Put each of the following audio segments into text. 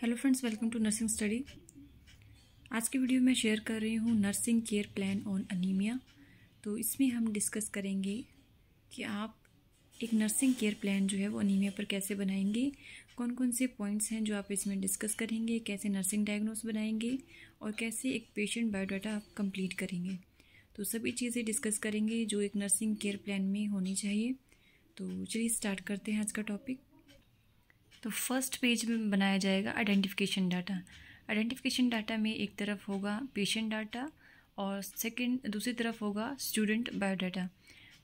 hello friends welcome to nursing study आज की video में शेयर कर रही हूँ nursing care plan on anaemia तो इसमें हम डिस्कस करेंगे कि आप एक नर्सिंग केयर प्लान जो है वो अनीमिया पर कैसे बनाएंगे कौन कौन से पॉइंट्स हैं जो आप इसमें डिस्कस करेंगे कैसे नर्सिंग डायग्नोस बनाएंगे और कैसे एक पेशेंट बायोडाटा आप कंप्लीट करेंगे तो सभी चीज़ें डिस्कस करेंगे जो एक नर्सिंग केयर प्लान में होनी चाहिए तो चलिए स्टार्ट करते हैं आज का टॉपिक तो फर्स्ट पेज में बनाया जाएगा आइडेंटिफिकेशन डाटा आइडेंटिफिकेशन डाटा में एक तरफ होगा पेशेंट डाटा और सेकंड दूसरी तरफ होगा स्टूडेंट बायोडाटा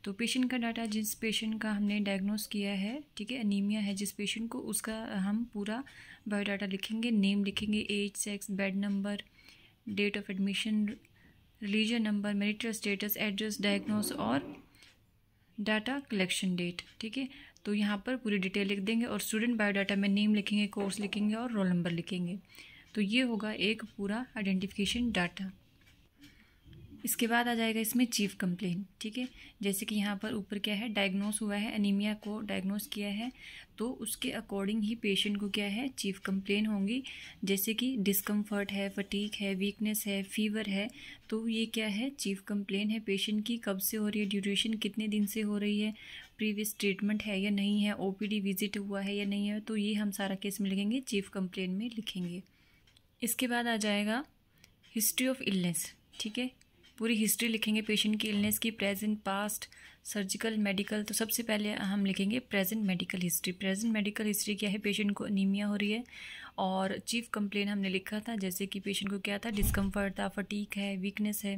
तो पेशेंट का डाटा जिस पेशेंट का हमने डायग्नोस किया है ठीक है अनीमिया है जिस पेशेंट को उसका हम पूरा बायोडाटा लिखेंगे नेम लिखेंगे age sex bed number date of admission religion number marital status address diagnose और डाटा कलेक्शन डेट ठीक है तो यहाँ पर पूरी डिटेल लिख देंगे और स्टूडेंट बायोडाटा में नेम लिखेंगे कोर्स लिखेंगे और रोल नंबर लिखेंगे तो ये होगा एक पूरा आइडेंटिफिकेशन डाटा इसके बाद आ जाएगा इसमें चीफ कंप्लेन ठीक है जैसे कि यहाँ पर ऊपर क्या है डायग्नोस हुआ है एनीमिया को डायग्नोस किया है तो उसके अकॉर्डिंग ही पेशेंट को क्या है चीफ कंप्लेन होंगी जैसे कि डिस्कम्फर्ट है फटीक है वीकनेस है फीवर है तो ये क्या है चीफ कंप्लेन है पेशेंट की कब से हो रही है ड्यूरेशन कितने दिन से हो रही है प्रीवियस ट्रीटमेंट है या नहीं है ओ विजिट हुआ है या नहीं है तो ये हम सारा केस में लिखेंगे चीफ कंप्लेन में लिखेंगे इसके बाद आ जाएगा हिस्ट्री ऑफ इलनेस ठीक है पूरी हिस्ट्री लिखेंगे पेशेंट की इलनेस की प्रेजेंट पास्ट सर्जिकल मेडिकल तो सबसे पहले हम लिखेंगे present medical history present medical history क्या है पेशेंट को अनीमिया हो रही है और चीफ कंप्लेन हमने लिखा था जैसे कि पेशेंट को क्या था डिस्कम्फर्ट था फटीक है वीकनेस है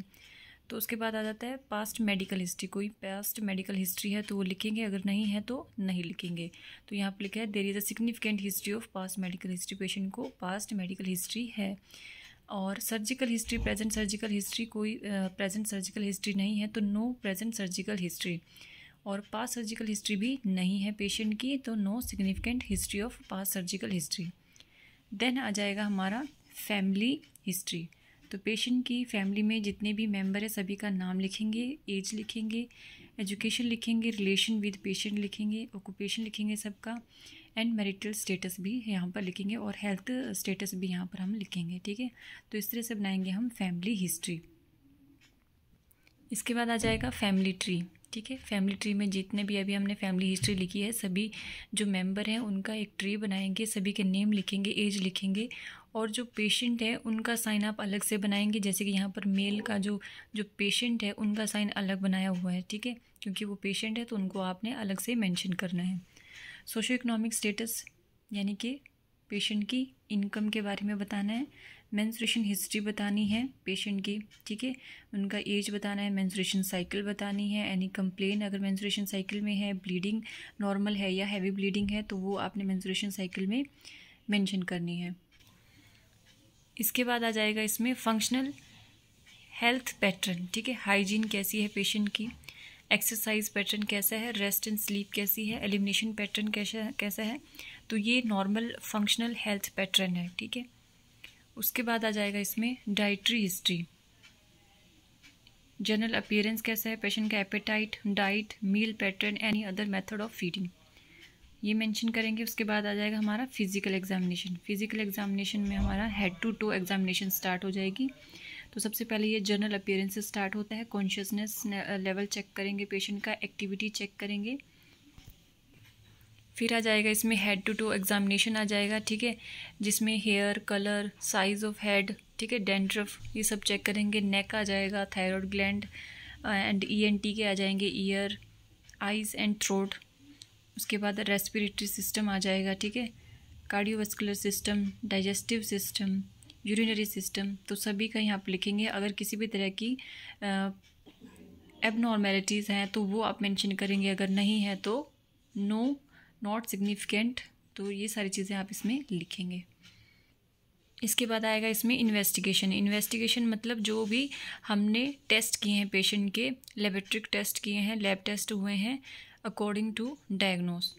तो उसके बाद आ जाता है पास्ट मेडिकल हिस्ट्री कोई पास्ट मेडिकल हिस्ट्री है तो वो लिखेंगे अगर नहीं है तो नहीं लिखेंगे तो यहाँ पर लिखा है there is a significant history of past medical history patient को पास्ट मेडिकल हिस्ट्री है और surgical history present surgical history कोई प्रेजेंट सर्जिकल हिस्ट्री नहीं है तो नो प्रेजेंट सर्जिकल हिस्ट्री और पास सर्जिकल हिस्ट्री भी नहीं है पेशेंट की तो no significant history of past surgical history then आ जाएगा हमारा फैमिली हिस्ट्री तो पेशेंट की फैमिली में जितने भी मेंबर है सभी का नाम लिखेंगे एज लिखेंगे एजुकेशन लिखेंगे रिलेशन विद पेशेंट लिखेंगे ऑक्यूपेशन लिखेंगे सबका एंड मैरिटल स्टेटस भी यहाँ पर लिखेंगे और हेल्थ स्टेटस भी यहाँ पर हम लिखेंगे ठीक है तो इस तरह से बनाएंगे हम फैमिली हिस्ट्री इसके बाद आ जाएगा फैमिली ट्री ठीक है फैमिली ट्री में जितने भी अभी हमने फैमिली हिस्ट्री लिखी है सभी जो मेंबर हैं उनका एक ट्री बनाएंगे सभी के नेम लिखेंगे एज लिखेंगे और जो पेशेंट है उनका साइन आप अलग से बनाएंगे जैसे कि यहाँ पर मेल का जो जो पेशेंट है उनका साइन अलग बनाया हुआ है ठीक है क्योंकि वो पेशेंट है तो उनको आपने अलग से मेंशन करना है सोशो इकोनॉमिक स्टेटस यानी कि पेशेंट की इनकम के बारे में बताना है मैंसुरेशन हिस्ट्री बतानी है पेशेंट की ठीक है उनका एज बताना है मैंसुरेशन साइकिल बतानी है एनी कंप्लेन अगर मैंसुरेशन साइकिल में है ब्लीडिंग नॉर्मल है या हैवी ब्लीडिंग है तो वो आपने मैंसुरेशन साइकिल में मेंशन करनी है इसके बाद आ जाएगा इसमें फंक्शनल हेल्थ पैटर्न ठीक है हाइजीन कैसी है पेशेंट की एक्सरसाइज पैटर्न कैसा है रेस्ट एंड स्लीप कैसी है एलिमिनेशन पैटर्न कैसा कैसा है तो ये नॉर्मल फंक्शनल हेल्थ पैटर्न है ठीक है उसके बाद आ जाएगा इसमें डाइट्री हिस्ट्री जनरल अपियरेंस कैसा है पेशेंट का appetite diet meal pattern any other method of feeding ये मेंशन करेंगे उसके बाद आ जाएगा हमारा फिजिकल एग्जामिनेशन फिजिकल एग्जामिनेशन में हमारा head to toe examination start हो जाएगी तो सबसे पहले ये जनरल अपेयरेंस स्टार्ट होता है कॉन्शियसनेस लेवल चेक करेंगे पेशेंट का एक्टिविटी चेक करेंगे फिर आ जाएगा इसमें हेड टू टू एग्जामिनेशन आ जाएगा ठीक है जिसमें hair colour size of head ठीक है डेंड्रफ ये सब चेक करेंगे नेक आ जाएगा thyroid gland and E N T के आ जाएंगे ईयर आइज़ एंड थ्रोट उसके बाद रेस्पिरेटरी सिस्टम आ जाएगा ठीक है cardiovascular system digestive system urinary system तो सभी का यहाँ आप लिखेंगे अगर किसी भी तरह की एबनॉर्मेलिटीज़ हैं तो वो आप मेंशन करेंगे अगर नहीं है तो नो नॉट सिग्निफिकेंट तो ये सारी चीज़ें आप इसमें लिखेंगे इसके बाद आएगा इसमें इन्वेस्टिगेशन इन्वेस्टिगेशन मतलब जो भी हमने टेस्ट किए हैं पेशेंट के लेबोरेट्रिक टेस्ट किए हैं लैब टेस्ट हुए हैं अकॉर्डिंग टू डायग्नोस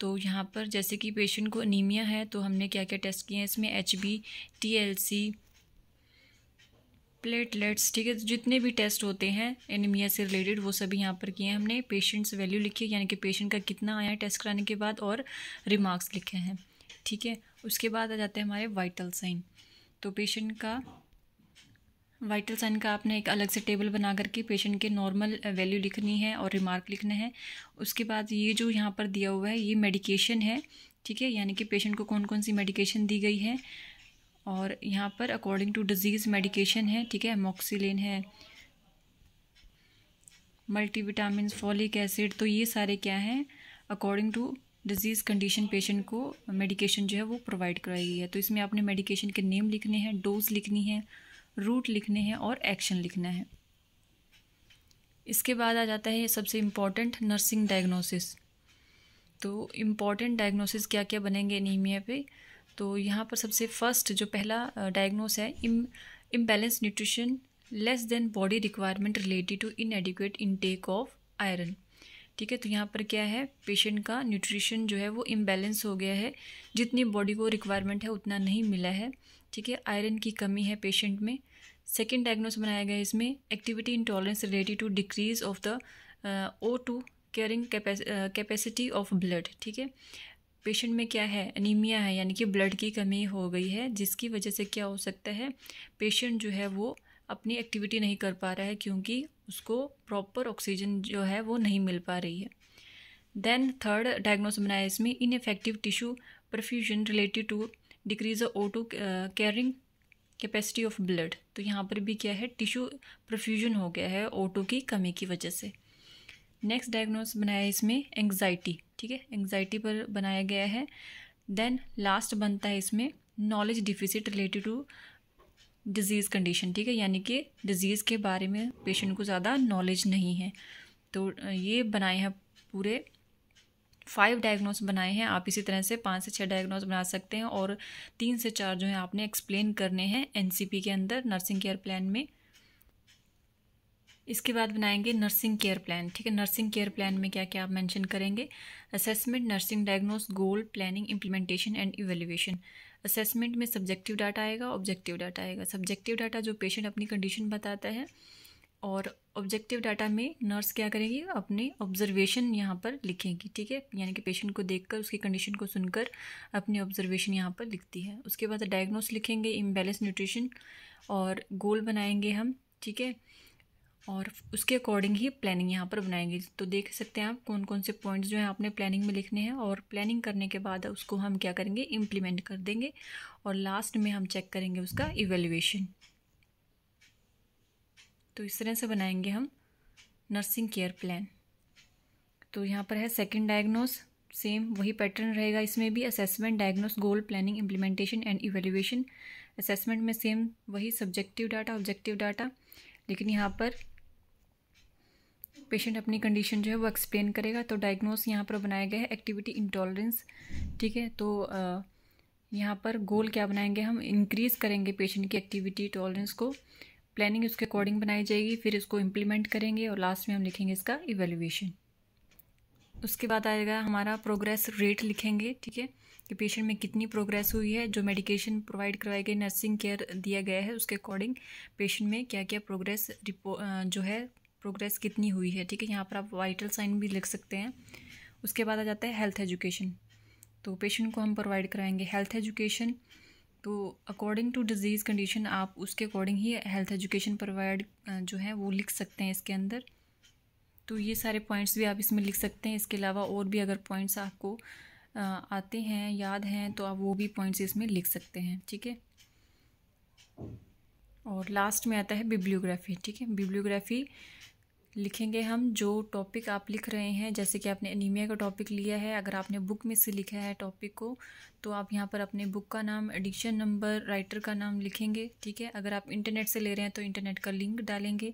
तो यहाँ पर जैसे कि पेशेंट को अनीमिया है तो हमने क्या क्या टेस्ट किए हैं इसमें H B T L C platelets ठीक है जितने भी टेस्ट होते हैं एनीमिया से रिलेटेड वो सभी यहाँ पर किए हैं हमने पेशेंट्स वैल्यू लिखी है यानी कि पेशेंट का कितना आया है टेस्ट कराने के बाद और रिमार्क्स लिखे हैं ठीक है उसके बाद आ जाते हैं हमारे वाइटल साइन तो पेशेंट का वाइटल साइन का आपने एक अलग से टेबल बना करके पेशेंट के नॉर्मल वैल्यू uh, लिखनी है और रिमार्क लिखना है उसके बाद ये जो यहाँ पर दिया हुआ है ये मेडिकेशन है ठीक है यानी कि पेशेंट को कौन कौन सी मेडिकेशन दी गई है और यहाँ पर अकॉर्डिंग टू डिजीज़ मेडिकेशन है ठीक है मॉक्सीन है मल्टीविटामिन फॉलिक एसिड तो ये सारे क्या हैं according to disease condition patient को मेडिकेशन जो है वो प्रोवाइड कराई गई है तो इसमें आपने मेडिकेशन के नेम लिखने हैं डोज लिखनी है रूट लिखने हैं और एक्शन लिखना है इसके बाद आ जाता है सबसे इम्पॉर्टेंट नर्सिंग डायग्नोसिस तो इम्पॉर्टेंट डायग्नोसिस क्या क्या बनेंगे एनीमिया पे तो यहाँ पर सबसे फर्स्ट जो पहला डायग्नोस है इम imbalance nutrition less than body requirement related to inadequate intake of iron ठीक है तो यहाँ पर क्या है पेशेंट का न्यूट्रिशन जो है वो इम्बेलेंस हो गया है जितनी बॉडी को रिक्वायरमेंट है उतना नहीं मिला है ठीक है आयरन की कमी है पेशेंट में सेकेंड डायग्नोस बनाया गया इसमें activity intolerance related to decrease of the O two carrying capacity of blood ठीक है पेशेंट में क्या है अनिमिया है यानी कि ब्लड की कमी हो गई है जिसकी वजह से क्या हो सकता है पेशेंट जो है वो अपनी एक्टिविटी नहीं कर पा रहा है क्योंकि उसको प्रॉपर ऑक्सीजन जो है वो नहीं मिल पा रही है देन थर्ड डायग्नोस बनाया इसमें ineffective tissue perfusion related to decrease auto carrying capacity of blood तो यहाँ पर भी क्या है टिश्यू प्रफ्यूजन हो गया है ऑटो की कमी की वजह से नेक्स्ट डायग्नोस बनाया है इसमें एंग्जाइटी ठीक है एंग्जाइटी पर बनाया गया है देन लास्ट बनता है इसमें knowledge deficit related to disease condition ठीक है यानी कि डिजीज़ के बारे में पेशेंट को ज़्यादा नॉलेज नहीं है तो uh, ये बनाए हैं पूरे फाइव डायग्नोस बनाए हैं आप इसी तरह से पाँच से छः डायग्नोस बना सकते हैं और तीन से चार जो है आपने एक्सप्लेन करने हैं एन के अंदर नर्सिंग केयर प्लान में इसके बाद बनाएंगे नर्सिंग केयर प्लान ठीक है नर्सिंग केयर प्लान में क्या क्या आप मेंशन करेंगे assessment nursing diagnose goal planning implementation and evaluation assessment में सब्जेक्टिव डाटा आएगा ऑब्जेक्टिव डाटा आएगा सब्जेक्टिव डाटा जो पेशेंट अपनी कंडीशन बताता है और ऑब्जेक्टिव डाटा में नर्स क्या करेगी अपने ऑब्जर्वेशन यहाँ पर लिखेगी ठीक है यानी कि पेशेंट को देखकर उसकी कंडीशन को सुनकर अपने ऑब्जर्वेशन यहाँ पर लिखती है उसके बाद डायग्नोस लिखेंगे इम्बेलेंस न्यूट्रिशन और गोल बनाएंगे हम ठीक है और उसके अकॉर्डिंग ही प्लानिंग यहाँ पर बनाएंगे तो देख सकते हैं आप कौन कौन से पॉइंट्स जो हैं आपने प्लानिंग में लिखने हैं और प्लानिंग करने के बाद उसको हम क्या करेंगे इम्प्लीमेंट कर देंगे और लास्ट में हम चेक करेंगे उसका इवेल्यूशन तो इस तरह से बनाएंगे हम नर्सिंग केयर प्लान तो यहाँ पर है सेकंड डायग्नोस सेम वही पैटर्न रहेगा इसमें भी assessment diagnose goal planning implementation and evaluation assessment में सेम वही सब्जेक्टिव डाटा ऑब्जेक्टिव डाटा लेकिन यहाँ पर पेशेंट अपनी कंडीशन जो है वो एक्सप्लेन करेगा तो डायग्नोस यहाँ पर बनाया गया है एक्टिविटी इंटॉलरेंस ठीक है तो यहाँ पर गोल क्या बनाएंगे हम इंक्रीज़ करेंगे पेशेंट की एक्टिविटी टॉलरेंस को प्लानिंग उसके अकॉर्डिंग बनाई जाएगी फिर इसको इम्प्लीमेंट करेंगे और लास्ट में हम लिखेंगे इसका इवेल्यूशन उसके बाद आएगा हमारा प्रोग्रेस रेट लिखेंगे ठीक है कि पेशेंट में कितनी प्रोग्रेस हुई है जो मेडिकेशन प्रोवाइड करवाई गई नर्सिंग केयर दिया गया है उसके अकॉर्डिंग पेशेंट में क्या क्या प्रोग्रेस जो है प्रोग्रेस कितनी हुई है ठीक है यहाँ पर आप वाइटल साइन भी लिख सकते हैं उसके बाद आ जाता है हेल्थ एजुकेशन तो पेशेंट को हम प्रोवाइड कराएंगे हेल्थ एजुकेशन तो अकॉर्डिंग टू डिजीज़ कंडीशन आप उसके अकॉर्डिंग ही हेल्थ एजुकेशन प्रोवाइड जो है वो लिख सकते हैं इसके अंदर तो ये सारे पॉइंट्स भी आप इसमें लिख सकते हैं इसके अलावा और भी अगर पॉइंट्स आपको आते हैं याद हैं तो आप वो भी पॉइंट्स इसमें लिख सकते हैं ठीक है और लास्ट में आता है बिब्लियोग्राफी ठीक है बिब्लियोग्राफी लिखेंगे हम जो टॉपिक आप लिख रहे हैं जैसे कि आपने एनीमिया का टॉपिक लिया है अगर आपने बुक में से लिखा है टॉपिक को तो आप यहाँ पर अपने बुक का नाम एडिक्शन नंबर राइटर का नाम लिखेंगे ठीक है अगर आप इंटरनेट से ले रहे हैं तो इंटरनेट का लिंक डालेंगे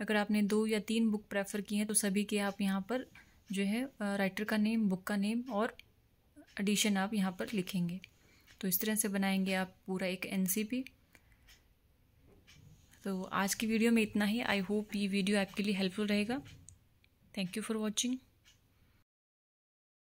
अगर आपने दो या तीन बुक प्रेफर की हैं तो सभी के आप यहाँ पर जो है राइटर का नेम बुक का नेम और एडिशन आप यहाँ पर लिखेंगे तो इस तरह से बनाएंगे आप पूरा एक एन तो आज की वीडियो में इतना ही आई होप ये वीडियो आपके लिए हेल्पफुल रहेगा थैंक यू फॉर वॉचिंग